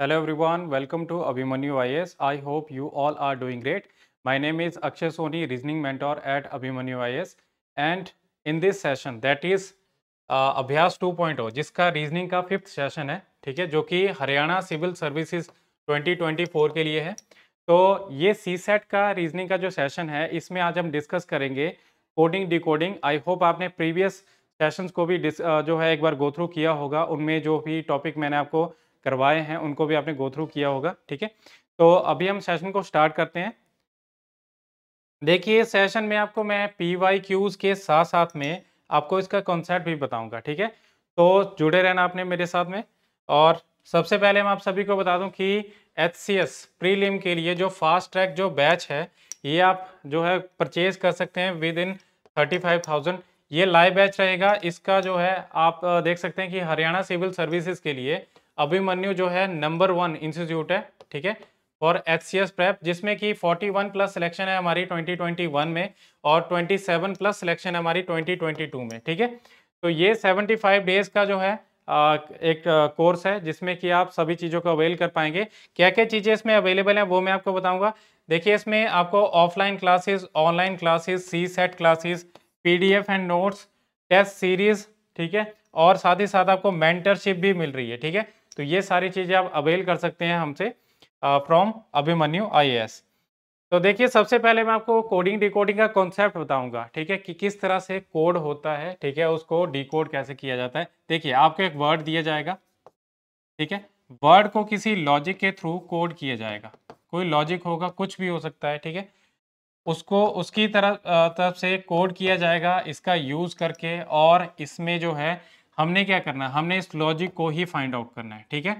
hello everyone welcome to Abhimanyu IAS I hope you all are doing great my name is Akshay Soni reasoning mentor at Abhimanyu IAS and in this session that is Abhyas 2.0 जिसका reasoning का fifth session है ठीक है जो कि Haryana civil services 2024 के लिए है तो ये सी सेट का रीजनिंग का जो सेशन है इसमें आज हम डिस्कस करेंगे कोडिंग डी आई होप आपने प्रीवियस सेशन को भी uh, जो है एक बार गो थ्रू किया होगा उनमें जो भी टॉपिक मैंने आपको करवाए हैं उनको भी आपने गो थ्रू किया होगा ठीक है तो अभी हम सेशन को स्टार्ट करते हैं देखिए सेशन में आपको मैं पी वाई क्यूज के साथ साथ में आपको इसका कॉन्सेप्ट भी बताऊंगा ठीक है तो जुड़े रहना आपने मेरे साथ में और सबसे पहले मैं आप सभी को बता दूं कि एच सी एस प्रीलिम के लिए जो फास्ट ट्रैक जो बैच है ये आप जो है परचेज कर सकते हैं within thirty five thousand ये लाइव बैच रहेगा इसका जो है आप देख सकते हैं कि हरियाणा सिविल सर्विसेज के लिए अभिमन्यु जो है नंबर वन इंस्टीट्यूट है ठीक है for H C S prep जिसमें कि 41 प्लस सिलेक्शन है हमारी 2021 में और 27 प्लस सिलेक्शन है हमारी 2022 में ठीक है तो ये 75 डेज का जो है एक कोर्स है जिसमें कि आप सभी चीज़ों को अवेल कर पाएंगे क्या क्या चीज़ें इसमें अवेलेबल हैं वो मैं आपको बताऊंगा देखिए इसमें आपको offline classes online classes CSAT classes PDF and notes test series ठीक है और साथ ही साथ आपको मेंटरशिप भी मिल रही है ठीक है तो ये सारी चीज़ें आप अवेल कर सकते हैं हमसे फ्रॉम uh, अभिमन्यू आई तो देखिए सबसे पहले मैं आपको कोडिंग डिकोडिंग का कॉन्सेप्ट बताऊंगा ठीक है कि किस तरह से कोड होता है ठीक है उसको डिकोड कैसे किया जाता है देखिए आपको एक वर्ड दिया जाएगा ठीक है वर्ड को किसी लॉजिक के थ्रू कोड किया जाएगा कोई लॉजिक होगा कुछ भी हो सकता है ठीक है उसको उसकी तरफ uh, तरफ से कोड किया जाएगा इसका यूज़ करके और इसमें जो है हमने क्या करना है हमने इस लॉजिक को ही फाइंड आउट करना है ठीक है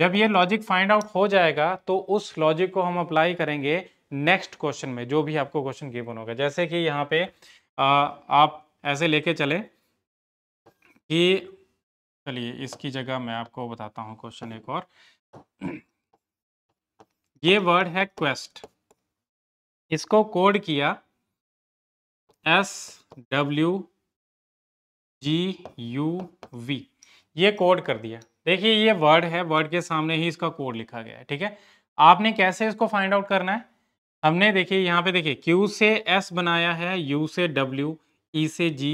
जब ये लॉजिक फाइंड आउट हो जाएगा तो उस लॉजिक को हम अप्लाई करेंगे नेक्स्ट क्वेश्चन में जो भी आपको क्वेश्चन गिवन होगा जैसे कि यहाँ पे आ, आप ऐसे लेके चले कि चलिए इसकी जगह मैं आपको बताता हूँ क्वेश्चन एक और ये वर्ड है क्वेस्ट इसको कोड किया S W G U V ये कोड कर दिया देखिए ये वर्ड है वर्ड के सामने ही इसका कोड लिखा गया है ठीक है आपने कैसे इसको फाइंड आउट करना है हमने देखिए यहाँ पे देखिए Q से S बनाया है U से W E से G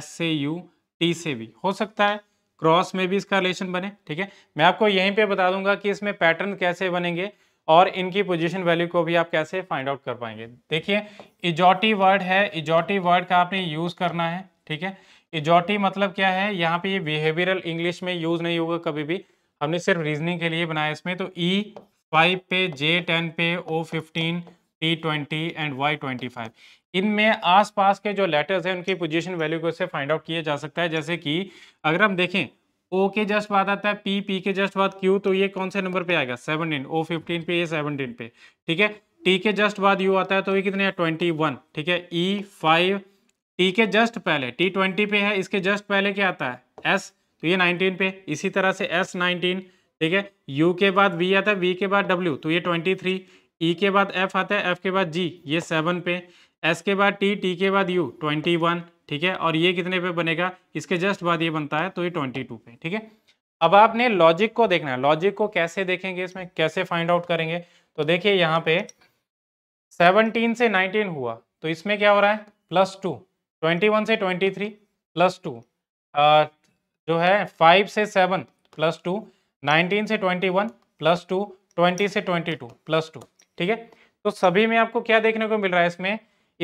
S से U T से V हो सकता है क्रॉस में भी इसका रिलेशन बने ठीक है मैं आपको यहीं पे बता दूंगा कि इसमें पैटर्न कैसे बनेंगे और इनकी पोजीशन वैल्यू को भी आप कैसे फाइंड आउट कर पाएंगे देखिए इजॉटी वर्ड है इजॉटी वर्ड का आपने यूज़ करना है ठीक है इजॉटी मतलब क्या है यहाँ पे ये बिहेवियरल इंग्लिश में यूज नहीं होगा कभी भी हमने सिर्फ रीजनिंग के लिए बनाया इसमें तो ई e फाइव पे जे टेन पे O fifteen T twenty and Y twenty five इनमें आसपास के जो लेटर्स हैं उनकी पोजीशन वैल्यू को से फाइंड आउट किया जा सकता है जैसे कि अगर हम देखें ओ के जस्ट बाद आता है पी पी के जस्ट बाद क्यू तो ये कौन से नंबर पे आएगा सेवनटीन ओ फिफ्टीन पे ये सेवनटीन पे ठीक है टी के जस्ट बाद यू आता है तो ये कितने ट्वेंटी वन ठीक है ई e फाइव टी के जस्ट पहले टी ट्वेंटी पे है इसके जस्ट पहले क्या आता है एस तो ये नाइनटीन पे इसी तरह से एस नाइनटीन ठीक है यू के बाद बी आता है बी के बाद डब्ल्यू तो ये ट्वेंटी थ्री ई के बाद एफ आता है एफ के बाद जी ये सेवन पे एस के बाद टी टी के बाद यू ट्वेंटी वन ठीक है और ये कितने पे बनेगा इसके जस्ट बाद ये बनता है तो ये ट्वेंटी टू पे ठीक है अब आपने लॉजिक को देखना है लॉजिक को कैसे देखेंगे इसमें कैसे फाइंड आउट करेंगे तो देखिए यहाँ पे 17 से 19 हुआ तो इसमें क्या हो रहा है प्लस टू ट्वेंटी वन से twenty three plus two uh, जो है फाइव से सेवन प्लस टू नाइनटीन से twenty one plus two twenty से ट्वेंटी टू प्लस टू ठीक है तो सभी में आपको क्या देखने को मिल रहा है इसमें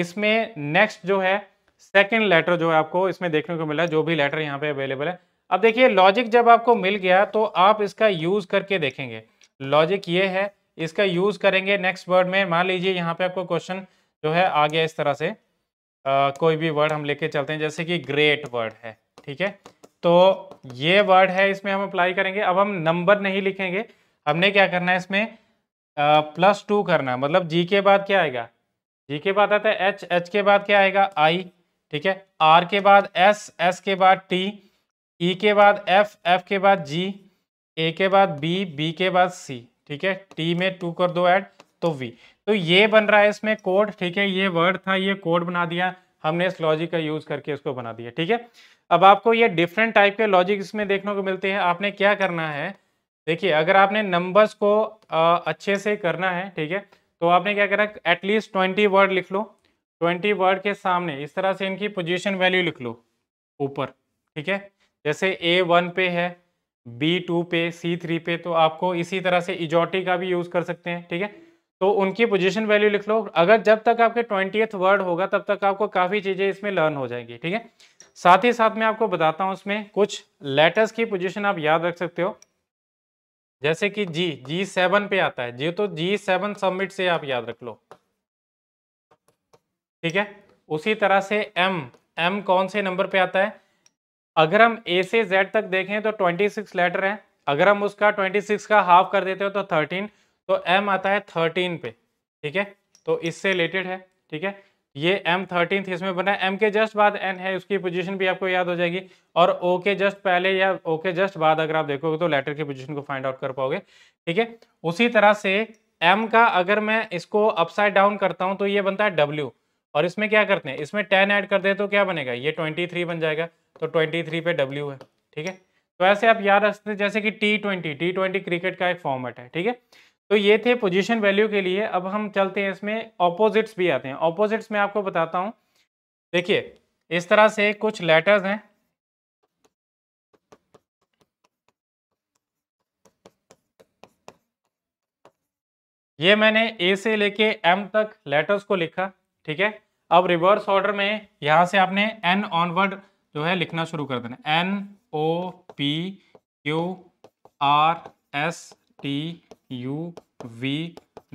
इसमें नेक्स्ट जो है सेकेंड लेटर जो है आपको इसमें देखने को मिल रहा है जो भी लेटर यहाँ पे अवेलेबल है अब देखिए लॉजिक जब आपको मिल गया तो आप इसका यूज करके देखेंगे लॉजिक ये है इसका यूज करेंगे नेक्स्ट वर्ड में मान लीजिए यहाँ पे आपको क्वेश्चन जो है आ गया इस तरह से आ, कोई भी वर्ड हम लेके चलते हैं जैसे कि ग्रेट वर्ड है ठीक है तो ये वर्ड है इसमें हम अप्लाई करेंगे अब हम नंबर नहीं लिखेंगे हमने क्या करना है इसमें आ, प्लस टू करना है मतलब जी के बाद क्या आएगा जी के बाद आता है एच एच के बाद क्या आएगा आई ठीक है आर के बाद एस एस के बाद टी ई e के बाद एफ एफ के बाद जी ए के बाद बी बी के बाद सी ठीक है टी में टू कर दो ऐड तो वी तो ये बन रहा है इसमें कोड ठीक है ये वर्ड था ये कोड बना दिया हमने इस लॉजिक का यूज करके इसको बना दिया ठीक है अब आपको ये डिफरेंट टाइप के लॉजिक इसमें देखने को मिलते हैं आपने क्या करना है देखिए अगर आपने नंबर्स को आ, अच्छे से करना है ठीक है तो आपने क्या करना है एटलीस्ट ट्वेंटी वर्ड लिख लो ट्वेंटी वर्ड के सामने इस तरह से इनकी पोजिशन वैल्यू लिख लो ऊपर ठीक है जैसे ए वन पे है बी टू पे सी थ्री पे तो आपको इसी तरह से इजोटी का भी यूज़ कर सकते हैं ठीक है तो उनकी पोजीशन वैल्यू लिख लो अगर जब तक आपके ट्वेंटी वर्ड होगा तब तक आपको काफ़ी चीज़ें इसमें लर्न हो जाएंगी ठीक है साथ ही साथ मैं आपको बताता हूँ उसमें कुछ लेटर्स की पोजीशन आप याद रख सकते हो जैसे कि जी जी सेवन पे आता है जी तो जी सेवन सबमिट से आप याद रख लो ठीक है उसी तरह से एम एम कौन से नंबर पे आता है अगर हम ए से जेड तक देखें तो ट्वेंटी सिक्स लेटर है अगर हम उसका ट्वेंटी सिक्स का हाफ कर देते हो तो थर्टीन तो एम आता है थर्टीन पे ठीक है तो इससे रिलेटेड है ठीक है ये एम थर्टीन इसमें बना है एम के जस्ट बाद एन है उसकी पोजीशन भी आपको याद हो जाएगी और ओ के जस्ट पहले या ओ के जस्ट बाद अगर आप देखोगे तो लेटर की पोजीशन को फाइंड आउट कर पाओगे ठीक है उसी तरह से एम का अगर मैं इसको अपसाइड डाउन करता हूँ तो ये बनता है डब्ल्यू और इसमें क्या करते हैं इसमें टेन ऐड कर दे तो क्या बनेगा ये ट्वेंटी थ्री बन जाएगा तो ट्वेंटी थ्री पे डब्ल्यू है ठीक है तो ऐसे आप याद रखते हैं जैसे कि T twenty T twenty cricket का एक फॉर्मेट है ठीक है तो ये थे पोजीशन वैल्यू के लिए अब हम चलते हैं इसमें ऑपोजिट्स भी आते हैं ऑपोजिट्स में आपको बताता हूँ देखिए इस तरह से कुछ लेटर्स हैं ये मैंने ए से लेके एम तक लेटर्स को लिखा ठीक है अब रिवर्स ऑर्डर में यहां से आपने एन ऑनवर्ड जो है लिखना शुरू कर देना N O P Q R S T U V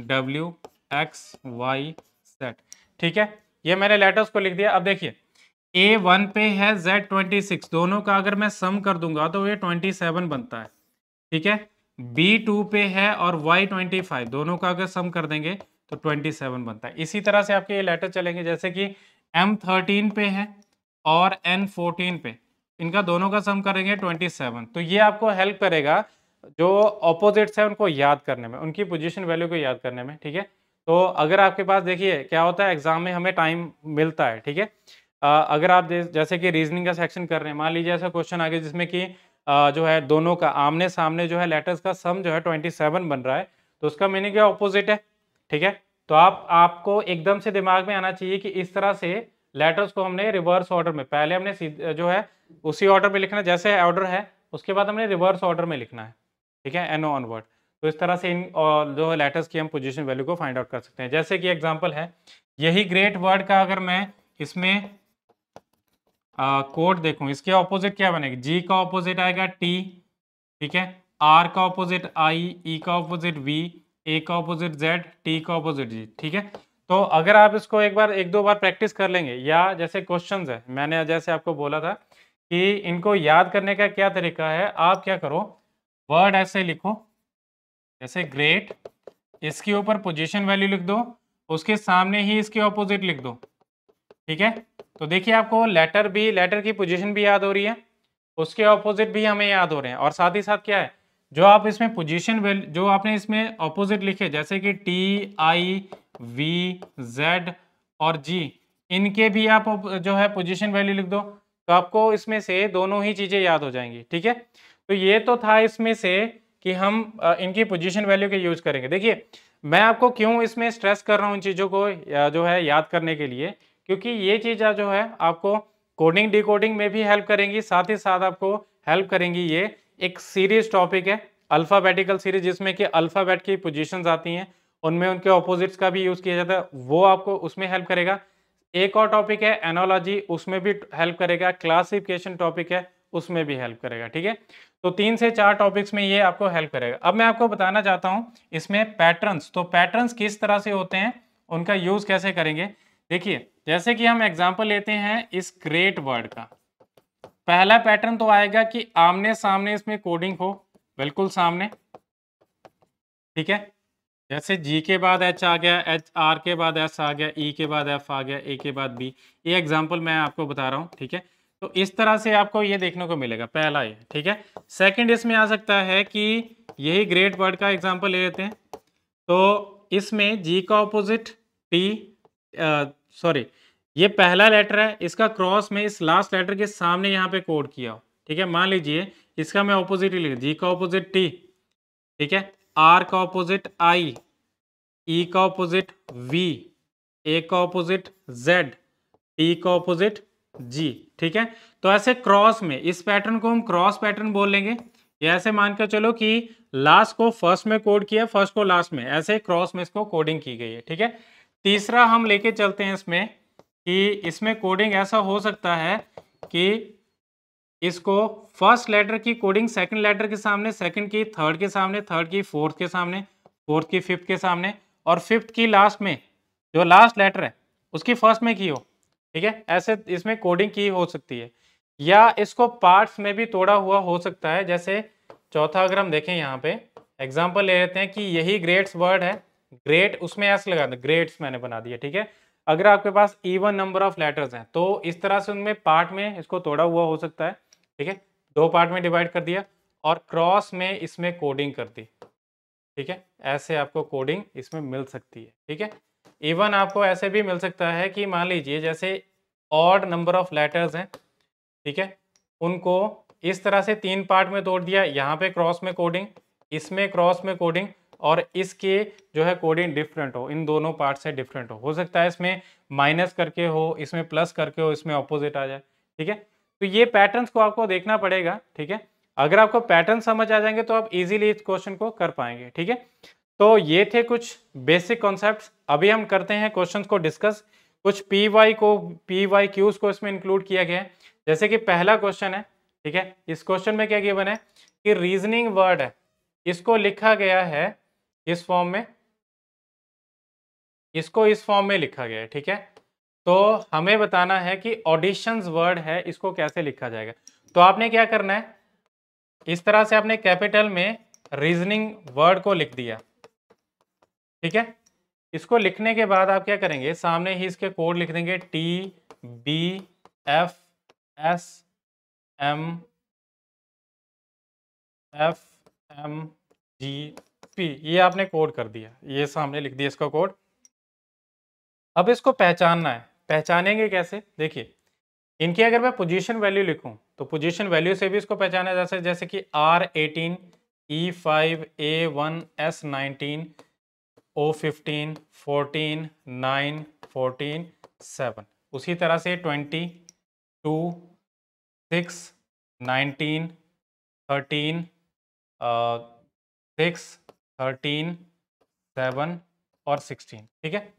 W X Y set ठीक है ये मैंने लेटर्स को लिख दिया अब देखिए ए वन पे है जेड ट्वेंटी सिक्स दोनों का अगर मैं सम कर दूंगा तो ये ट्वेंटी सेवन बनता है ठीक है बी टू पे है और वाई ट्वेंटी फाइव दोनों का अगर सम कर देंगे तो ट्वेंटी सेवन बनता है इसी तरह से आपके ये लेटर चलेंगे जैसे कि एम थर्टीन पे है और एन फोर्टीन पे इनका दोनों का सम करेंगे ट्वेंटी सेवन तो ये आपको हेल्प करेगा जो ऑपोजिट्स हैं उनको याद करने में उनकी पोजिशन वैल्यू को याद करने में ठीक है तो अगर आपके पास देखिए क्या होता है एग्जाम में हमें टाइम मिलता है ठीक है अगर आप जैसे कि रीजनिंग का सेक्शन कर रहे हैं मान लीजिए ऐसा क्वेश्चन आ गया जिसमें कि जो है दोनों का आमने सामने जो है लेटर्स का सम जो है ट्वेंटी सेवन बन रहा है तो उसका मीनिंग क्या ऑपोजिट है ठीक है तो आप आपको एकदम से दिमाग में आना चाहिए कि इस तरह से लेटर्स को हमने रिवर्स ऑर्डर में पहले हमने जो है उसी ऑर्डर में लिखना जैसे ऑर्डर है उसके बाद हमने रिवर्स ऑर्डर में लिखना है ठीक है एन ओ ऑनवर्ड तो इस तरह से इन और जो लेटर्स की हम पोजिशन वैल्यू को फाइंड आउट कर सकते हैं जैसे कि एग्जाम्पल है यही ग्रेट वर्ड का अगर मैं इसमें कोड देखूं इसके ऑपोजिट क्या बनेगा जी का ऑपोजिट आएगा टी ठीक है आर का ऑपोजिट आई ई का ऑपोजिट वी ए का ऑपोजिट जेड टी का ऑपोजिट जी ठीक है तो अगर आप इसको एक बार एक दो बार प्रैक्टिस कर लेंगे या जैसे क्वेश्चंस है मैंने जैसे आपको बोला था कि इनको याद करने का क्या तरीका है आप क्या करो वर्ड ऐसे लिखो जैसे ग्रेट इसके ऊपर पोजीशन वैल्यू लिख दो उसके सामने ही इसके ऑपोजिट लिख दो ठीक है तो देखिए आपको लेटर भी लेटर की पोजीशन भी याद हो रही है उसके ऑपोजिट भी हमें याद हो रहे हैं और साथ ही साथ क्या है जो आप इसमें पोजीशन जो आपने इसमें ऑपोजिट लिखे जैसे कि टी आई वी जेड और जी इनके भी आप जो है पोजीशन वैल्यू लिख दो तो आपको इसमें से दोनों ही चीज़ें याद हो जाएंगी ठीक है तो ये तो था इसमें से कि हम इनकी पोजीशन वैल्यू के यूज करेंगे देखिए मैं आपको क्यों इसमें स्ट्रेस कर रहा हूँ उन चीज़ों को जो है याद करने के लिए क्योंकि ये चीज़ जो है आपको कोडिंग डिकोडिंग में भी हेल्प करेंगी साथ ही साथ आपको हेल्प करेंगी ये एक सीरीज टॉपिक है अल्फ़ाबेटिकल सीरीज जिसमें कि अल्फ़ाबेट की पोजिशन आती हैं उनमें उनके ऑपोजिट्स का भी यूज़ किया जाता है वो आपको उसमें हेल्प करेगा एक और टॉपिक है एनोलॉजी उसमें भी हेल्प करेगा क्लासिफिकेशन टॉपिक है उसमें भी हेल्प करेगा ठीक है तो तीन से चार टॉपिक्स में ये आपको हेल्प करेगा अब मैं आपको बताना चाहता हूँ इसमें पैटर्न्स तो पैटर्न्स किस तरह से होते हैं उनका यूज कैसे करेंगे देखिए जैसे कि हम एग्जाम्पल लेते हैं इस ग्रेट वर्ड का पहला पैटर्न तो आएगा कि आमने सामने इसमें कोडिंग हो बिल्कुल सामने ठीक है जैसे जी के बाद एच आ गया एच आर के बाद एस आ गया ई e के बाद एफ आ गया ए के बाद बी ये एग्जाम्पल मैं आपको बता रहा हूँ ठीक है तो इस तरह से आपको ये देखने को मिलेगा पहला ये ठीक है सेकंड इसमें आ सकता है कि यही ग्रेट वर्ड का एग्जांपल ले लेते हैं तो इसमें जी का ऑपोजिट टी सॉरी ये पहला लेटर है इसका क्रॉस में इस लास्ट लेटर के सामने यहाँ पे कोड किया हो ठीक है मान लीजिए इसका मैं ऑपोजिट ही लिख जी का ऑपोजिट टी ठीक है आर का ऑपोजिट आई ई का ऑपोजिट वी ए का ऑपोजिट जेड टी का ऑपोजिट जी ठीक है तो ऐसे क्रॉस में इस पैटर्न को हम क्रॉस पैटर्न बोल लेंगे ये ऐसे मान कर चलो कि लास्ट को फर्स्ट में कोड किया फर्स्ट को लास्ट में ऐसे क्रॉस में इसको कोडिंग की गई है ठीक है तीसरा हम लेके चलते हैं इसमें कि इसमें कोडिंग ऐसा हो सकता है कि इसको फर्स्ट लेटर की कोडिंग सेकंड लेटर के सामने सेकंड की थर्ड के सामने थर्ड की फोर्थ के सामने फोर्थ की फिफ्थ के सामने और फिफ्थ की लास्ट में जो लास्ट लेटर है उसकी फर्स्ट में की हो ठीक है ऐसे इसमें कोडिंग की हो सकती है या इसको पार्ट्स में भी तोड़ा हुआ हो सकता है जैसे चौथा अगर हम देखें यहाँ पे एग्जाम्पल ले लेते हैं कि यही ग्रेट्स वर्ड है ग्रेट उसमें ऐसे लगा दें ग्रेट्स मैंने बना दिया ठीक है अगर आपके पास इवन नंबर ऑफ लेटर्स हैं तो इस तरह से उनमें पार्ट में इसको तोड़ा हुआ हो सकता है ठीक है दो पार्ट में डिवाइड कर दिया और क्रॉस में इसमें कोडिंग कर दी ठीक है ऐसे आपको कोडिंग इसमें मिल सकती है ठीक है इवन आपको ऐसे भी मिल सकता है कि मान लीजिए जैसे ऑड नंबर ऑफ लेटर्स हैं ठीक है उनको इस तरह से तीन पार्ट में तोड़ दिया यहाँ पे क्रॉस में कोडिंग इसमें क्रॉस में कोडिंग और इसके जो है कोडिंग डिफरेंट हो इन दोनों पार्ट से डिफरेंट हो हो सकता है इसमें माइनस करके हो इसमें प्लस करके हो इसमें ऑपोजिट आ जाए ठीक है तो ये पैटर्न्स को आपको देखना पड़ेगा ठीक है अगर आपको पैटर्न समझ आ जाएंगे तो आप इजीली इस क्वेश्चन को कर पाएंगे ठीक है तो ये थे कुछ बेसिक कॉन्सेप्ट अभी हम करते हैं क्वेश्चन को डिस्कस कुछ पी वाई को पी वाई क्यूज को इसमें इंक्लूड किया गया है जैसे कि पहला क्वेश्चन है ठीक है इस क्वेश्चन में क्या गिवन है कि रीजनिंग वर्ड है इसको लिखा गया है इस फॉर्म में इसको इस फॉर्म में लिखा गया है ठीक है तो हमें बताना है कि ऑडिशन वर्ड है इसको कैसे लिखा जाएगा तो आपने क्या करना है इस तरह से आपने कैपिटल में रीजनिंग वर्ड को लिख दिया ठीक है इसको लिखने के बाद आप क्या करेंगे सामने ही इसके कोड लिख देंगे T B F S M F M G P ये आपने कोड कर दिया ये सामने लिख दिया इसका कोड अब इसको पहचानना है पहचानेंगे कैसे देखिए इनकी अगर मैं पोजीशन वैल्यू लिखूं तो पोजीशन वैल्यू से भी इसको पहचाना जा सकता है जैसे कि R eighteen E five A one S nineteen O fifteen fourteen nine fourteen seven उसी तरह से twenty two six nineteen thirteen six thirteen seven और सिक्सटीन ठीक है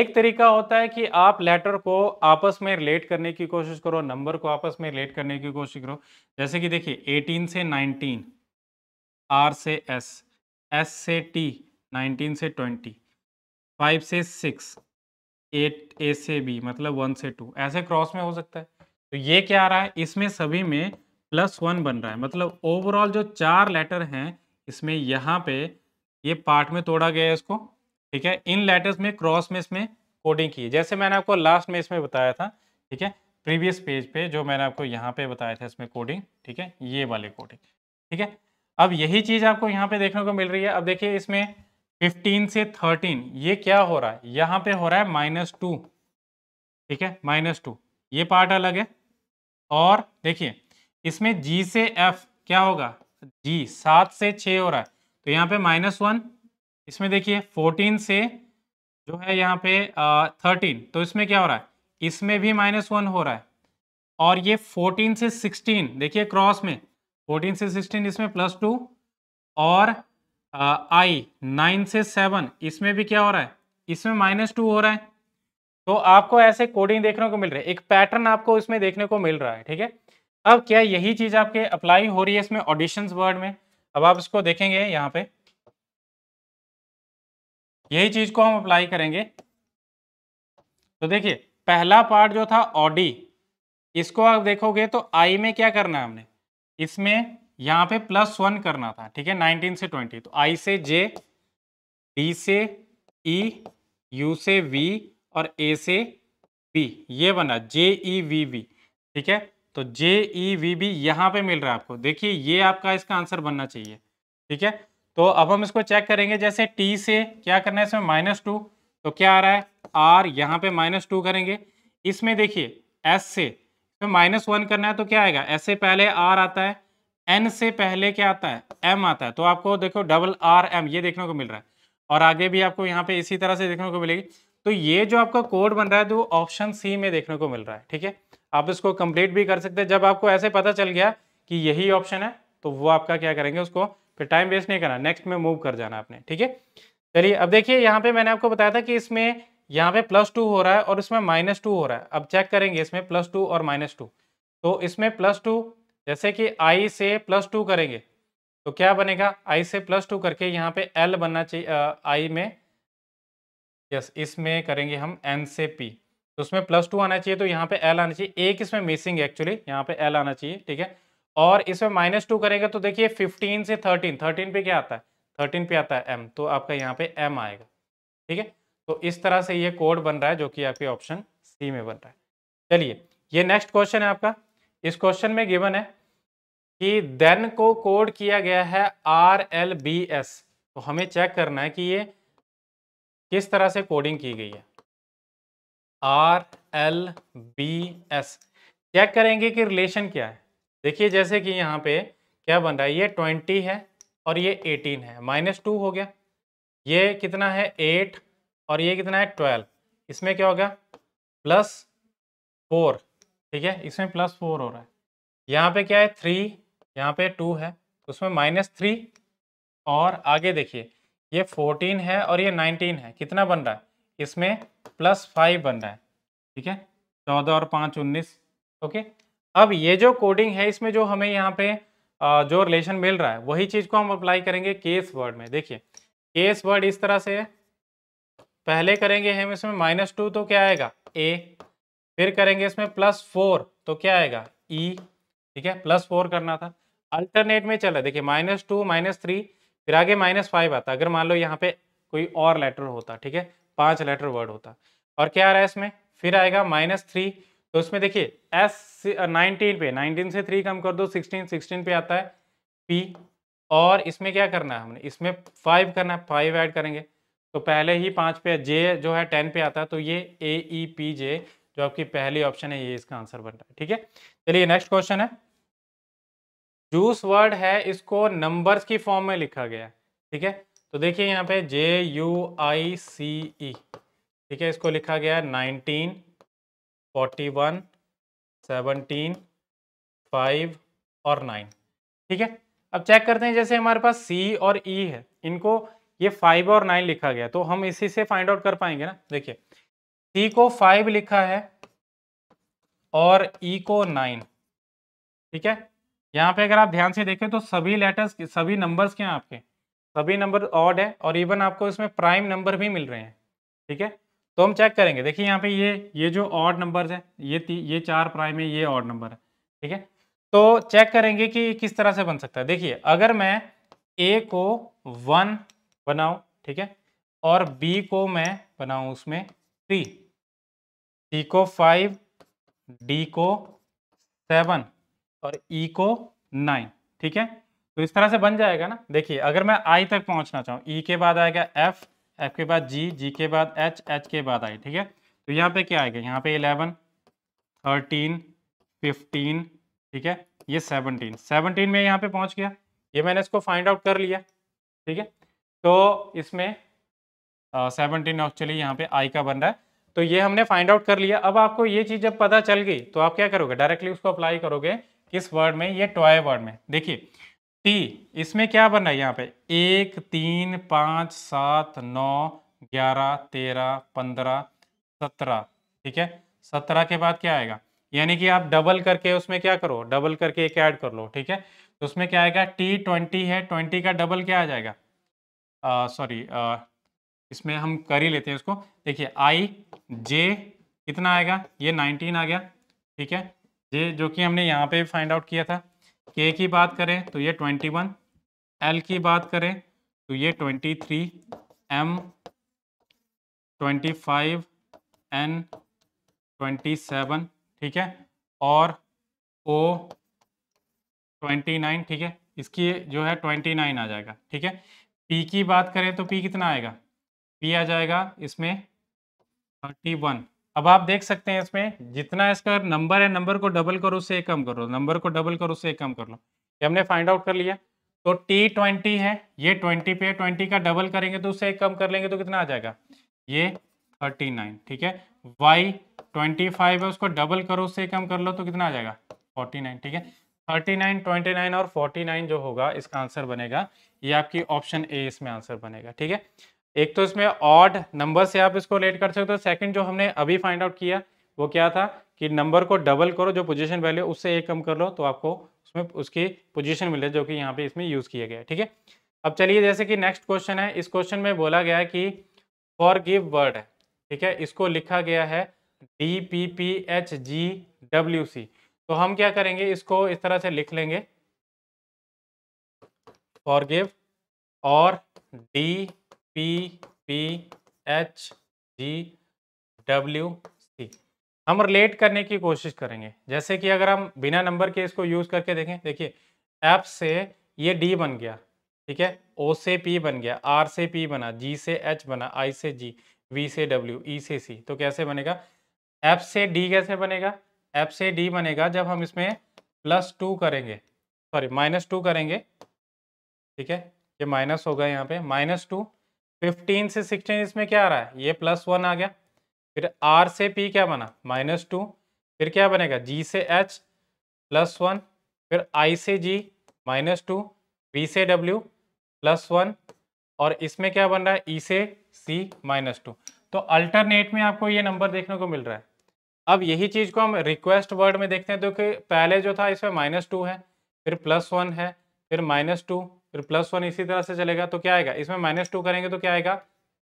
एक तरीका होता है कि आप लेटर को आपस में रिलेट करने की कोशिश करो नंबर को आपस में रिलेट करने की कोशिश करो जैसे कि देखिए 18 से 19 आर से एस एस से टी नाइनटीन से ट्वेंटी फाइव से सिक्स एट ए से बी मतलब वन से टू ऐसे क्रॉस में हो सकता है तो ये क्या आ रहा है इसमें सभी में प्लस वन बन रहा है मतलब ओवरऑल जो चार लेटर हैं इसमें यहाँ पे ये पार्ट में तोड़ा गया है इसको ठीक है इन लेटर्स में क्रॉस में इसमें कोडिंग की है जैसे मैंने आपको लास्ट में इसमें बताया था ठीक है प्रीवियस पेज पे जो मैंने आपको यहाँ पे बताया था इसमें कोडिंग ठीक है ये वाले कोडिंग ठीक है अब यही चीज़ आपको यहाँ पे देखने को मिल रही है अब देखिए इसमें फिफ्टीन से थर्टीन ये क्या हो रहा है यहाँ पे हो रहा है माइनस टू ठीक है माइनस टू ये पार्ट अलग है और देखिए इसमें जी से एफ क्या होगा जी सात से छ हो रहा है तो यहाँ पे माइनस वन इसमें देखिए फोर्टीन से जो है यहाँ पे थर्टीन तो इसमें क्या हो रहा है इसमें भी माइनस वन हो रहा है और ये फोर्टीन से सिक्सटीन देखिए क्रॉस में फोर्टीन से सिक्सटीन इसमें प्लस टू और आई नाइन से सेवन इसमें भी क्या हो रहा है इसमें माइनस टू हो रहा है तो आपको ऐसे कोडिंग देखने को मिल रहा है एक पैटर्न आपको इसमें देखने को मिल रहा है ठीक है अब क्या यही चीज आपके अप्लाई हो रही है इसमें ऑडिशन वर्ड में अब आप इसको देखेंगे यहाँ पे यही चीज को हम अप्लाई करेंगे तो देखिए पहला पार्ट जो था ऑडी इसको आप देखोगे तो आई में क्या करना है हमने इसमें यहां पे प्लस वन करना था ठीक है 19 से 20 तो आई से जे डी से ई e, यू से वी और ए से बी ये बना जे ई वी बी ठीक है तो जे ई वी बी यहां पे मिल रहा है आपको देखिए ये आपका इसका आंसर बनना चाहिए ठीक है तो अब हम इसको चेक करेंगे जैसे टी से क्या करना है इसमें माइनस टू तो क्या आ रहा है आर यहाँ पे माइनस टू करेंगे इसमें देखिए एस से माइनस वन करना है तो क्या आएगा एस से पहले आर आता है एन से पहले क्या आता है एम आता है तो आपको देखो डबल आर एम ये देखने को मिल रहा है और आगे भी आपको यहाँ पे इसी तरह से देखने को मिलेगी तो ये जो आपका कोड बन रहा है तो ऑप्शन सी में देखने को मिल रहा है ठीक है आप इसको कंप्लीट भी कर सकते हैं जब आपको ऐसे पता चल गया कि यही ऑप्शन है तो वो आपका क्या करेंगे उसको फिर टाइम वेस्ट नहीं करना नेक्स्ट में मूव कर जाना आपने ठीक है चलिए अब देखिए यहाँ पे मैंने आपको बताया था कि इसमें यहाँ पे प्लस टू हो रहा है और इसमें माइनस टू हो रहा है अब चेक करेंगे इसमें प्लस टू और माइनस टू तो इसमें प्लस टू जैसे कि आई से प्लस टू करेंगे तो क्या बनेगा आई से प्लस टू करके यहाँ पे एल बनना चाहिए आई में यस इसमें करेंगे हम एन से पी तो उसमें प्लस टू आना चाहिए तो यहाँ पे एल आना चाहिए एक इसमें मिसिंग है एक्चुअली यहाँ पे एल आना चाहिए ठीक है और इसमें माइनस टू करेंगे तो देखिए फिफ्टीन से थर्टीन थर्टीन पे क्या आता है थर्टीन पे आता है एम तो आपका यहाँ पे एम आएगा ठीक है तो इस तरह से ये कोड बन रहा है जो कि आपके ऑप्शन सी में बन रहा है चलिए ये नेक्स्ट क्वेश्चन है आपका इस क्वेश्चन में गिवन है कि देन को कोड किया गया है आर एल बी एस तो हमें चेक करना है कि ये किस तरह से कोडिंग की गई है R L B S check करेंगे कि रिलेशन क्या है देखिए जैसे कि यहाँ पे क्या बन रहा है ये ट्वेंटी है और ये एटीन है माइनस टू हो गया ये कितना है एट और ये कितना है ट्वेल्व इसमें क्या होगा प्लस फोर ठीक है इसमें प्लस फोर हो रहा है यहाँ पे क्या है थ्री यहाँ पे टू है तो उसमें माइनस थ्री और आगे देखिए ये फोर्टीन है और ये नाइनटीन है कितना बन रहा है इसमें प्लस फाइव बन रहा है ठीक है चौदह और पाँच उन्नीस ओके अब ये जो कोडिंग है इसमें जो हमें यहाँ पे जो रिलेशन मिल रहा है वही चीज़ को हम अप्लाई करेंगे केस वर्ड में देखिए केस वर्ड इस तरह से है पहले करेंगे हम इसमें माइनस टू तो क्या आएगा ए फिर करेंगे इसमें प्लस फोर तो क्या आएगा ई e, ठीक है प्लस फोर करना था अल्टरनेट में चला देखिए माइनस टू माइनस थ्री फिर आगे माइनस फाइव आता अगर मान लो यहाँ पे कोई और लेटर होता ठीक है पांच लेटर वर्ड होता और क्या आ रहा है इसमें फिर आएगा माइनस थ्री तो उसमें देखिए एस नाइनटीन पे नाइनटीन से थ्री कम कर दो सिक्सटीन सिक्सटीन पे आता है पी और इसमें क्या करना है हमने इसमें फाइव करना है फाइव ऐड करेंगे तो पहले ही पाँच पे जे जो है टेन पे आता है तो ये ए ई पी जे जो आपकी पहली ऑप्शन है ये इसका आंसर बन रहा है ठीक है चलिए नेक्स्ट क्वेश्चन है जूस वर्ड है इसको नंबर्स की फॉर्म में लिखा गया ठीक है तो देखिए यहाँ पे जे यू आई सी ई ठीक है इसको लिखा गया nineteen forty one seventeen five और नाइन ठीक है अब चेक करते हैं जैसे हमारे पास सी और ई e है इनको ये फाइव और नाइन लिखा गया तो हम इसी से फाइंड आउट कर पाएंगे ना देखिए सी को फाइव लिखा है और ई e को नाइन ठीक है यहाँ पे अगर आप ध्यान से देखें तो सभी लेटर्स सभी नंबर्स क्या हैं आपके सभी नंबर ऑड है और इवन आपको इसमें प्राइम नंबर भी मिल रहे हैं ठीक है तो हम चेक करेंगे देखिए यहाँ पे ये ये जो ऑड नंबर्स है ये ये चार प्राइम है ये ऑड नंबर है ठीक है तो चेक करेंगे कि किस तरह से बन सकता है देखिए अगर मैं ए को वन बनाऊ ठीक है और बी को मैं बनाऊ उसमें थ्री सी को फाइव डी को सेवन और ई e को नाइन ठीक है तो इस तरह से बन जाएगा ना देखिए अगर मैं आई तक पहुंचना चाहूँ ई e के बाद आएगा एफ एफ के बाद जी जी के बाद एच एच के बाद आई ठीक है तो यहाँ पे क्या आएगा यहाँ पे इलेवन थर्टीन फिफ्टीन ठीक है ये सेवनटीन सेवनटीन में यहाँ पे पहुँच गया ये मैंने इसको फाइंड आउट कर लिया ठीक है तो इसमें सेवनटीन एक्चुअली यहाँ पे आई का बन रहा है तो ये हमने फाइंड आउट कर लिया अब आपको ये चीज़ जब पता चल गई तो आप क्या करोगे डायरेक्टली उसको अप्लाई करोगे किस वर्ड में ये टॉय वर्ड में देखिए टी इसमें क्या बन रहा है यहाँ पे एक तीन पाँच सात नौ ग्यारह तेरह पंद्रह सत्रह ठीक है सत्रह के बाद क्या आएगा यानी कि आप डबल करके उसमें क्या करो डबल करके एक ऐड कर लो ठीक है तो उसमें क्या आएगा टी ट्वेंटी है ट्वेंटी का डबल क्या आ जाएगा सॉरी इसमें हम कर ही लेते हैं उसको देखिए आई जे कितना आएगा ये नाइनटीन आ गया ठीक है जे जो कि हमने यहाँ पे फाइंड आउट किया था के की बात करें तो ये ट्वेंटी वन एल की बात करें तो ये twenty three M twenty five N twenty seven ठीक है और ओ ट्वेंटी नाइन ठीक है इसकी जो है ट्वेंटी नाइन आ जाएगा ठीक है पी की बात करें तो पी कितना आएगा पी आ जाएगा इसमें थर्टी वन अब आप देख सकते हैं इसमें जितना इसका नंबर है नंबर को डबल करो उससे कम करो नंबर को डबल करो उससे कम कर लो ये हमने फाइंड आउट कर लिया तो टी ट्वेंटी है ये ट्वेंटी पे ट्वेंटी का डबल करेंगे तो उससे कम कर लेंगे तो कितना आ जाएगा ये थर्टी नाइन ठीक है वाई ट्वेंटी फाइव है उसको डबल करो उससे कम कर लो तो कितना आ जाएगा फोर्टी नाइन ठीक है थर्टी नाइन ट्वेंटी नाइन और फोर्टी नाइन जो होगा इसका आंसर बनेगा ये आपकी ऑप्शन ए इसमें आंसर बनेगा ठीक है एक तो इसमें ऑड नंबर से आप इसको रिलेट कर सकते हो सेकंड जो हमने अभी फाइंड आउट किया वो क्या था कि नंबर को डबल करो जो पोजीशन वैल्यू उससे एक कम कर लो तो आपको उसमें उसकी पोजीशन मिले जो कि यहाँ पे इसमें यूज़ किया गया ठीक है अब चलिए जैसे कि नेक्स्ट क्वेश्चन है इस क्वेश्चन में बोला गया है कि फॉर गिव वर्ड ठीक है इसको लिखा गया है D P P H G W C तो हम क्या करेंगे इसको इस तरह से लिख लेंगे फॉर गिव और D P P H G W C हम रिलेट करने की कोशिश करेंगे जैसे कि अगर हम बिना नंबर के इसको यूज़ करके देखें देखिए एफ से ये डी बन गया ठीक है ओ से पी बन गया आर से पी बना जी से एच बना आई से जी वी से डब्ल्यू ई e से सी तो कैसे बनेगा एफ से डी कैसे बनेगा एफ से डी बनेगा जब हम इसमें प्लस टू करेंगे सॉरी माइनस टू करेंगे ठीक है ये माइनस होगा यहाँ पे माइनस टू 15 से 16 इसमें क्या आ रहा है ये प्लस वन आ गया फिर R से P क्या बना माइनस टू फिर क्या बनेगा G से H प्लस वन फिर I से G माइनस टू B से W प्लस वन और इसमें क्या बन रहा है E से C माइनस टू तो अल्टरनेट में आपको ये नंबर देखने को मिल रहा है अब यही चीज़ को हम रिक्वेस्ट वर्ड में देखते हैं तो कि पहले जो था इसमें माइनस टू है फिर प्लस वन है फिर माइनस टू फिर प्लस वन इसी तरह से चलेगा तो क्या आएगा इसमें माइनस टू करेंगे तो क्या आएगा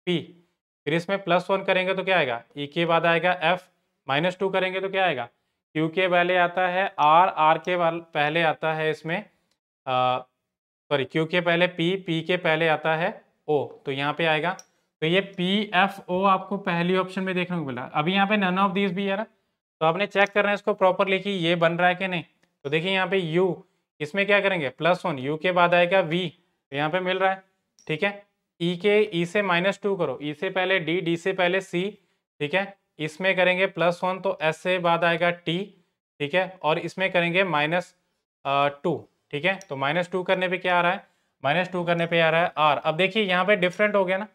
पी फिर इसमें प्लस वन करेंगे तो क्या आएगा ई e के बाद आएगा एफ माइनस टू करेंगे तो क्या आएगा क्यू के पहले आता है आर आर के पहले आता है इसमें सॉरी क्यू के पहले पी पी के पहले आता है ओ तो यहाँ पे आएगा तो ये पी एफ ओ आपको पहली ऑप्शन में देखने को मिला अभी यहाँ पे नन ऑफ दिस भी है ना तो आपने चेक करना है इसको प्रॉपरली कि ये बन रहा है कि नहीं तो देखिए यहाँ पे यू इसमें क्या करेंगे प्लस वन यू के बाद आएगा वी तो यहाँ पे मिल रहा है ठीक है ई e के ई e से माइनस टू करो ई e से पहले डी डी से पहले सी ठीक है इसमें करेंगे प्लस वन तो एस से बाद आएगा टी ठीक है और इसमें करेंगे माइनस टू ठीक है तो माइनस टू करने पे क्या आ रहा है माइनस टू करने पे आ रहा है आर अब देखिए यहाँ पे डिफरेंट हो गया ना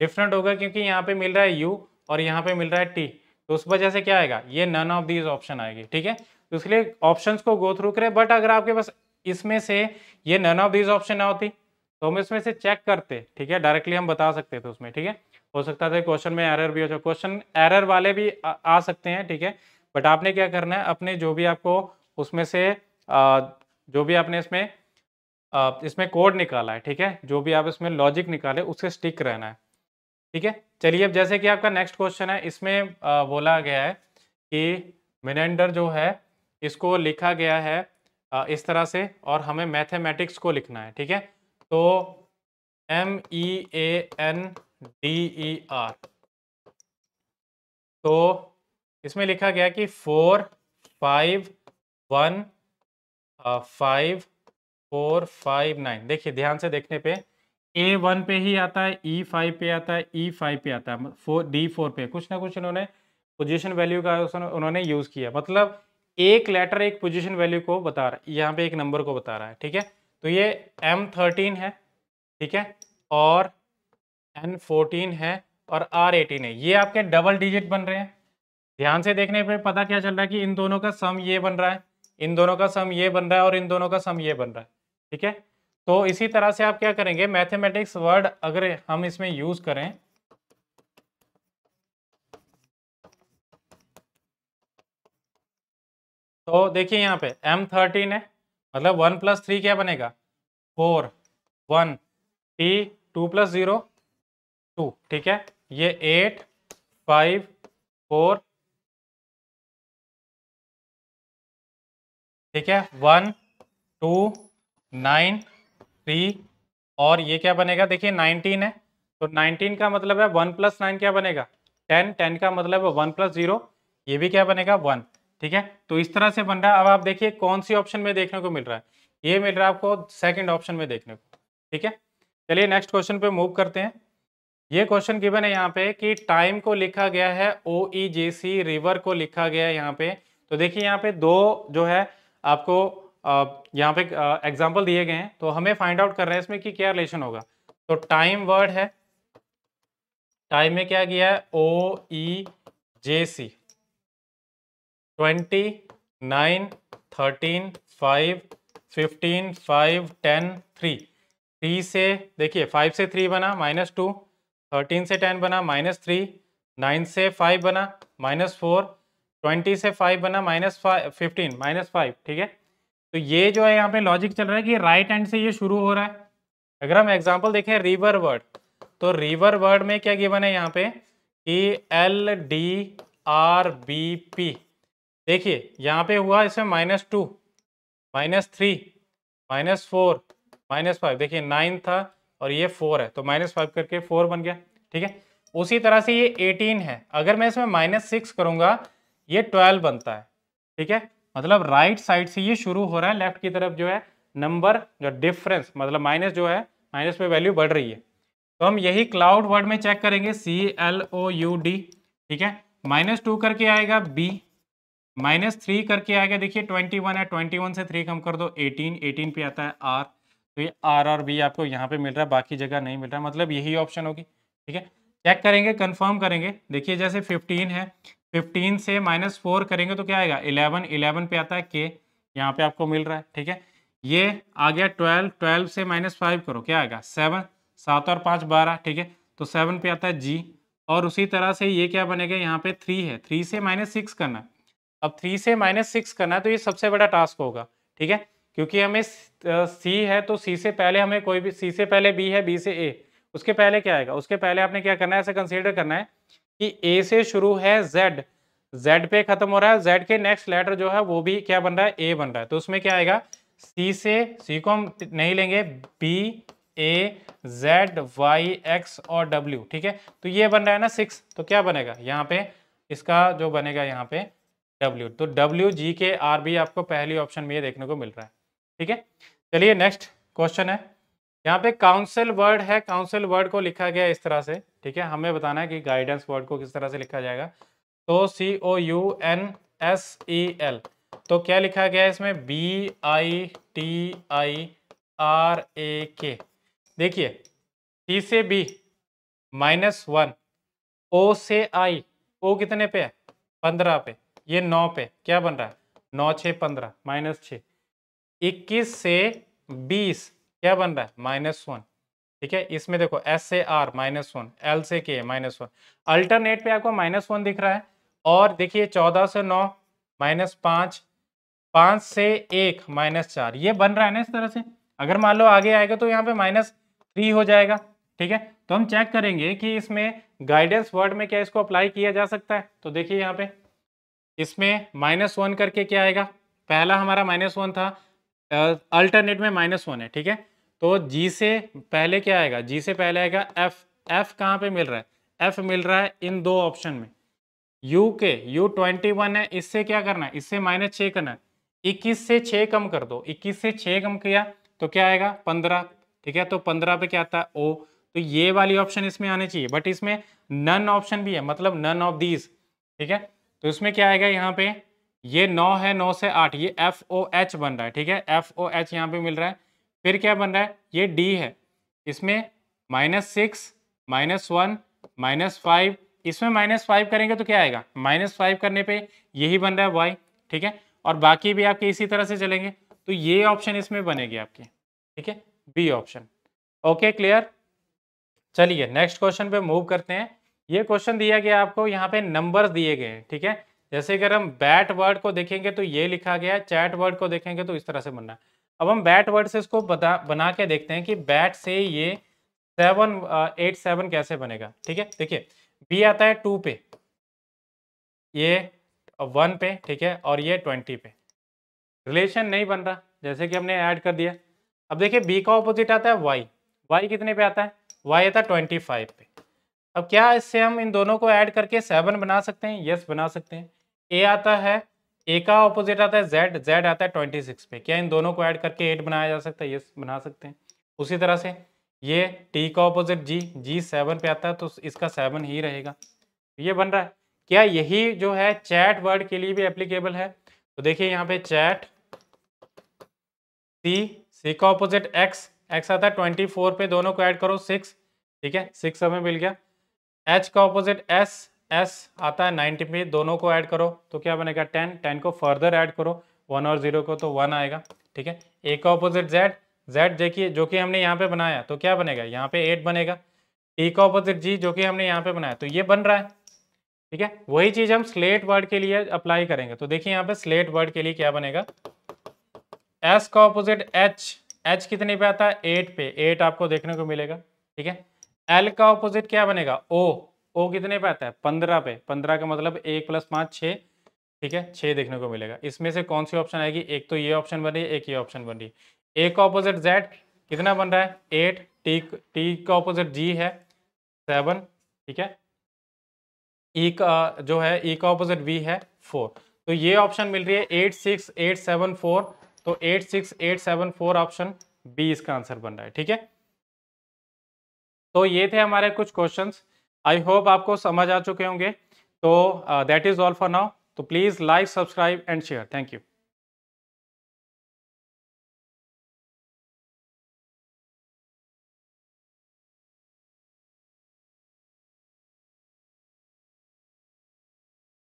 डिफरेंट होगा क्योंकि यहाँ पे मिल रहा है यू और यहाँ पे मिल रहा है टी तो उस वजह से क्या आएगा ये नन ऑफ दीज ऑप्शन आएगी ठीक है तो इसलिए ऑप्शन को गो थ्रू करें बट अगर आपके पास इसमें से ये नन ऑफ दीज ऑप्शन ना होती तो हम इसमें से चेक करते ठीक है डायरेक्टली हम बता सकते थे उसमें ठीक है हो सकता था क्वेश्चन में एरर भी हो जाए क्वेश्चन एरर वाले भी आ, आ सकते हैं ठीक है बट आपने क्या करना है अपने जो भी आपको उसमें से आ, जो भी आपने इसमें आ, इसमें कोड निकाला है ठीक है जो भी आप इसमें लॉजिक निकाले उससे स्टिक रहना है ठीक है चलिए अब जैसे कि आपका नेक्स्ट क्वेश्चन है इसमें आ, बोला गया है कि मिनेंडर जो है इसको लिखा गया है इस तरह से और हमें मैथमेटिक्स को लिखना है ठीक है तो M E A N D E R तो इसमें लिखा गया कि four five one five four five nine देखिए ध्यान से देखने पे ए वन पे ही आता है ई e फाइव पे आता है ई e फाइव पे आता है फोर डी फोर पे कुछ ना कुछ इन्होंने पोजीशन वैल्यू का उन्होंने यूज़ किया मतलब एक लेटर एक पोजीशन वैल्यू को बता रहा है यहाँ पे एक नंबर को बता रहा है ठीक है तो ये एम थर्टीन है ठीक है और एन फोर्टीन है और आर एटीन है ये आपके डबल डिजिट बन रहे हैं ध्यान से देखने पे पता क्या चल रहा है कि इन दोनों का सम ये बन रहा है इन दोनों का सम ये बन रहा है और इन दोनों का सम ये बन रहा है ठीक है तो इसी तरह से आप क्या करेंगे मैथमेटिक्स वर्ड अगर हम इसमें यूज़ करें तो देखिए यहाँ पे एम थर्टीन है मतलब वन प्लस थ्री क्या बनेगा four one T two plus zero two ठीक है ये एट फाइव फोर ठीक है वन टू नाइन थ्री और ये क्या बनेगा देखिए नाइनटीन है तो नाइनटीन का मतलब है वन प्लस नाइन क्या बनेगा टेन टेन का मतलब है वन प्लस ज़ीरो ये भी क्या बनेगा वन ठीक है तो इस तरह से बन रहा है अब आप देखिए कौन सी ऑप्शन में देखने को मिल रहा है ये मिल रहा है आपको सेकंड ऑप्शन में देखने को ठीक है चलिए नेक्स्ट क्वेश्चन पे मूव करते हैं ये क्वेश्चन गिवन है यहाँ पे कि टाइम को लिखा गया है ओ ई जे सी रिवर को लिखा गया है यहाँ पे तो देखिए यहाँ पे दो जो है आपको यहाँ पे एग्जाम्पल दिए गए हैं तो हमें फाइंड आउट कर रहे हैं इसमें कि क्या रिलेशन होगा तो टाइम वर्ड है टाइम में क्या गया है O E J C twenty nine thirteen five fifteen five ten three three से देखिए फाइव से थ्री बना माइनस टू थर्टीन से टेन बना माइनस थ्री नाइन से फाइव बना माइनस फोर ट्वेंटी से फाइव बना minus five fifteen minus five ठीक है तो ये जो है यहाँ पे लॉजिक चल रहा है कि राइट हैंड से ये शुरू हो रहा है अगर हम एग्जाम्पल देखें रिवर वर्ड तो रिवर वर्ड में क्या गिवन है यहाँ पे कि L D R B P देखिए यहाँ पे हुआ इसमें minus two minus three minus four minus five देखिए नाइन था और ये फोर है तो माइनस फाइव करके फोर बन गया ठीक है उसी तरह से ये एटीन है अगर मैं इसमें माइनस सिक्स करूंगा ये ट्वेल्व बनता है ठीक है मतलब राइट साइड से ये शुरू हो रहा है लेफ्ट की तरफ जो है नंबर जो डिफरेंस मतलब माइनस जो है माइनस में वैल्यू बढ़ रही है तो हम यही क्लाउड वर्ड में चेक करेंगे C L O U D ठीक है माइनस टू करके आएगा बी माइनस थ्री करके आ गया देखिए ट्वेंटी वन है ट्वेंटी वन से थ्री कम कर दो एटीन एटीन पे आता है आर तो ये आर और बी आपको यहाँ पे मिल रहा है बाकी जगह नहीं मिल रहा मतलब यही ऑप्शन होगी ठीक है चेक करेंगे कंफर्म करेंगे देखिए जैसे फिफ्टीन है फिफ्टीन से माइनस फोर करेंगे तो क्या आएगा इलेवन इलेवन पे आता है के यहाँ पे आपको मिल रहा है ठीक है ये आ गया ट्वेल्व ट्वेल्व से माइनस फाइव करो क्या आएगा सेवन सात और पाँच बारह ठीक है तो सेवन पे आता है जी और उसी तरह से ये क्या बनेगा यहाँ पे थ्री है थ्री से माइनस सिक्स करना अब थ्री से माइनस सिक्स करना है तो ये सबसे बड़ा टास्क होगा ठीक है क्योंकि हमें सी है तो सी से पहले हमें कोई भी सी से पहले बी है बी से ए उसके पहले क्या आएगा उसके पहले आपने क्या करना है ऐसे कंसिडर करना है कि ए से शुरू है जेड जेड पे खत्म हो रहा है जेड के नेक्स्ट लेटर जो है वो भी क्या बन रहा है ए बन रहा है तो उसमें क्या आएगा सी से सी को हम नहीं लेंगे B A Z Y X और डब्ल्यू ठीक है तो ये बन रहा है ना सिक्स तो क्या बनेगा यहाँ पे इसका जो बनेगा यहाँ पे W तो W G के R बी आपको पहली ऑप्शन में ये देखने को मिल रहा है ठीक है चलिए नेक्स्ट क्वेश्चन है यहाँ पे काउंसिल वर्ड है काउंसिल वर्ड को लिखा गया इस तरह से ठीक है हमें बताना है कि गाइडेंस वर्ड को किस तरह से लिखा जाएगा तो C O U N S E L तो क्या लिखा गया है इसमें B I T I R A K देखिए टी e से B माइनस वन ओ से I O कितने पे है पंद्रह पे ये नौ पे क्या बन रहा है नौ छः पंद्रह माइनस छ इक्कीस से बीस क्या बन रहा है माइनस वन ठीक है इसमें देखो एस से आर माइनस वन एल से के माइनस वन अल्टरनेट पे आपको माइनस वन दिख रहा है और देखिए चौदह से नौ माइनस पांच पांच से एक माइनस चार ये बन रहा है ना इस तरह से अगर मान लो आगे आएगा तो यहाँ पे माइनस थ्री हो जाएगा ठीक है तो हम चेक करेंगे कि इसमें गाइडेंस वर्ड में क्या इसको अप्लाई किया जा सकता है तो देखिए यहाँ पे इसमें माइनस वन करके क्या आएगा पहला हमारा माइनस वन था अल्टरनेट में माइनस वन है ठीक है तो जी से पहले क्या आएगा जी से पहले आएगा एफ एफ कहाँ पे मिल रहा है एफ मिल रहा है इन दो ऑप्शन में यू के यू ट्वेंटी वन है इससे क्या करना है इससे माइनस छः करना है इक्कीस से छः कम कर दो इक्कीस से छः कम किया तो क्या आएगा पंद्रह ठीक है तो पंद्रह पे क्या आता है ओ तो ये वाली ऑप्शन इसमें आने चाहिए बट इसमें नन ऑप्शन भी है मतलब नन ऑफ दीज ठीक है तो इसमें क्या आएगा यहाँ पे ये नौ है नौ से आठ ये एफ ओ एच बन रहा है ठीक है एफ ओ एच यहाँ पे मिल रहा है फिर क्या बन रहा है ये डी है इसमें minus six minus one minus five इसमें माइनस फाइव करेंगे तो क्या आएगा माइनस फाइव करने पे यही बन रहा है वाई ठीक है और बाकी भी आपके इसी तरह से चलेंगे तो ये ऑप्शन इसमें बनेगी आपकी ठीक है बी ऑप्शन ओके क्लियर चलिए नेक्स्ट क्वेश्चन पे मूव करते हैं ये क्वेश्चन दिया गया आपको यहाँ पे नंबर दिए गए ठीक है जैसे अगर हम बैट वर्ड को देखेंगे तो ये लिखा गया है चैट वर्ड को देखेंगे तो इस तरह से बनना अब हम बैट वर्ड से इसको बता बना के देखते हैं कि बैट से ये सेवन एट सेवन कैसे बनेगा ठीक है देखिए बी आता है टू पे ये वन पे ठीक है और ये ट्वेंटी पे रिलेशन नहीं बन रहा जैसे कि हमने ऐड कर दिया अब देखिए बी का ऑपोजिट आता है वाई वाई कितने पे आता है वाई आता है ट्वेंटी फाइव पे अब क्या इससे हम इन दोनों को ऐड करके सेवन बना सकते हैं यस बना सकते हैं ए आता है ए का ऑपोजिट आता है जेड जेड आता है ट्वेंटी सिक्स पे क्या इन दोनों को ऐड करके एट बनाया जा सकता है यस बना सकते हैं उसी तरह से ये टी का ऑपोजिट जी जी सेवन पे आता है तो इसका सेवन ही रहेगा तो ये बन रहा है क्या यही जो है चैट वर्ड के लिए भी एप्लीकेबल है तो देखिए यहाँ पे चैट सी सी का ऑपोजिट एक्स एक्स आता है ट्वेंटी फोर पे दोनों को ऐड करो सिक्स ठीक है सिक्स हमें मिल गया एच का ऑपोजिट एस एस आता है नाइनटी पे दोनों को ऐड करो तो क्या बनेगा टेन टेन को फर्दर ऐड करो वन और जीरो को तो वन आएगा ठीक है ए का ऑपोजिट जेड जेड देखिए जो कि हमने यहाँ पे बनाया तो क्या बनेगा यहाँ पे एट बनेगा टी का ऑपोजिट जी जो कि हमने यहाँ पे बनाया तो ये बन रहा है ठीक है वही चीज़ हम स्लेट वर्ड के लिए अप्लाई करेंगे तो देखिए यहाँ पे स्लेट वर्ड के लिए क्या बनेगा एस का ऑपोजिट एच एच कितने पे आता है एट पे एट आपको देखने को मिलेगा ठीक है एल का ऑपोजिट क्या बनेगा ओ ओ कितने पे आता है पंद्रह पे पंद्रह का मतलब एक प्लस पाँच छः ठीक है छः देखने को मिलेगा इसमें से कौन सी ऑप्शन आएगी एक तो ये ऑप्शन बन रही है एक ये ऑप्शन बन रही है ए का ऑपोजिट जेड कितना बन रहा है एट टी टी का ऑपोजिट जी है सेवन ठीक है ई e का जो है ई e का ऑपोजिट वी है फोर तो ये ऑप्शन मिल रही है eight six eight seven four तो eight six eight seven four option B इसका आंसर बन रहा है ठीक है तो ये थे हमारे कुछ क्वेश्चंस आई होप आपको समझ आ चुके होंगे तो that is all for now तो please like subscribe and share thank you